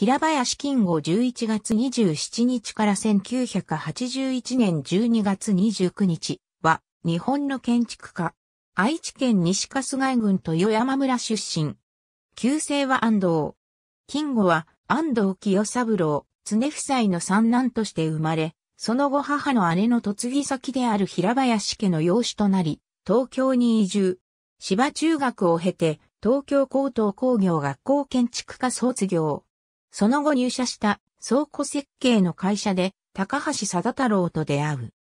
平林金吾11月27日から1981年12月29日は日本の建築家。愛知県西春日郡豊山村出身。旧姓は安藤。金吾は安藤清三郎、常夫妻の三男として生まれ、その後母の姉の嫁ぎ先である平林家の養子となり、東京に移住。芝中学を経て、東京高等工業学校建築科卒業。その後入社した倉庫設計の会社で高橋貞太郎と出会う。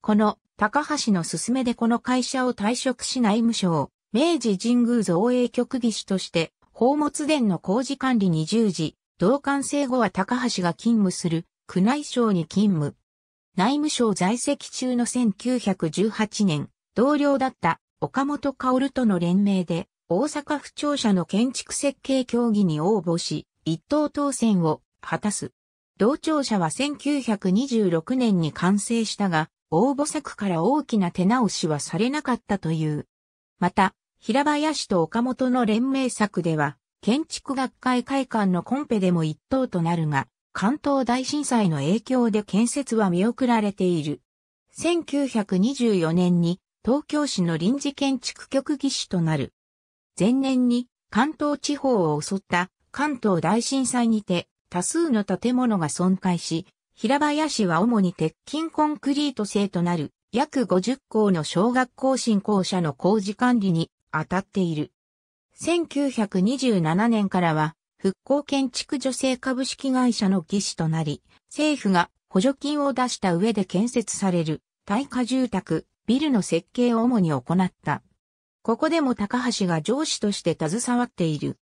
この高橋の勧めでこの会社を退職し内務省、明治神宮造営局技師として宝物殿の工事管理に従事、同管制後は高橋が勤務する宮内省に勤務。内務省在籍中の1918年、同僚だった岡本薫との連名で大阪府庁舎の建築設計協議に応募し、一等当選を果たす。同庁舎は1926年に完成したが、応募作から大きな手直しはされなかったという。また、平林と岡本の連名作では、建築学会会館のコンペでも一等となるが、関東大震災の影響で建設は見送られている。1924年に東京市の臨時建築局技師となる。前年に関東地方を襲った関東大震災にて多数の建物が損壊し、平林は主に鉄筋コンクリート製となる約50校の小学校振興者の工事管理に当たっている。1927年からは復興建築女性株式会社の技師となり、政府が補助金を出した上で建設される耐火住宅、ビルの設計を主に行った。ここでも高橋が上司として携わっている。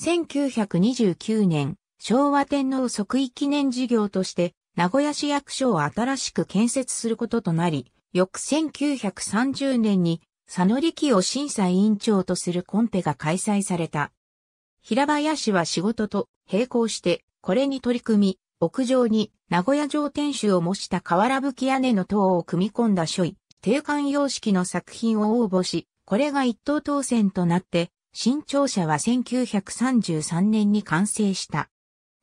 1929年、昭和天皇即位記念事業として、名古屋市役所を新しく建設することとなり、翌1930年に、佐野力を審査委員長とするコンペが開催された。平林は仕事と並行して、これに取り組み、屋上に名古屋城天守を模した瓦吹き屋根の塔を組み込んだ書位、定款様式の作品を応募し、これが一等当選となって、新庁舎は1933年に完成した。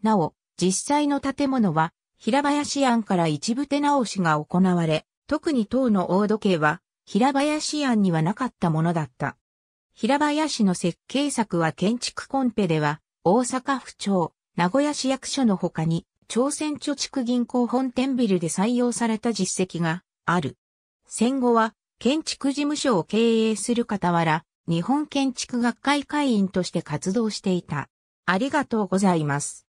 なお、実際の建物は、平林案から一部手直しが行われ、特に塔の大時計は、平林案にはなかったものだった。平林の設計作は建築コンペでは、大阪府庁、名古屋市役所の他に、朝鮮貯蓄銀行本店ビルで採用された実績がある。戦後は、建築事務所を経営する傍ら、日本建築学会会員として活動していた。ありがとうございます。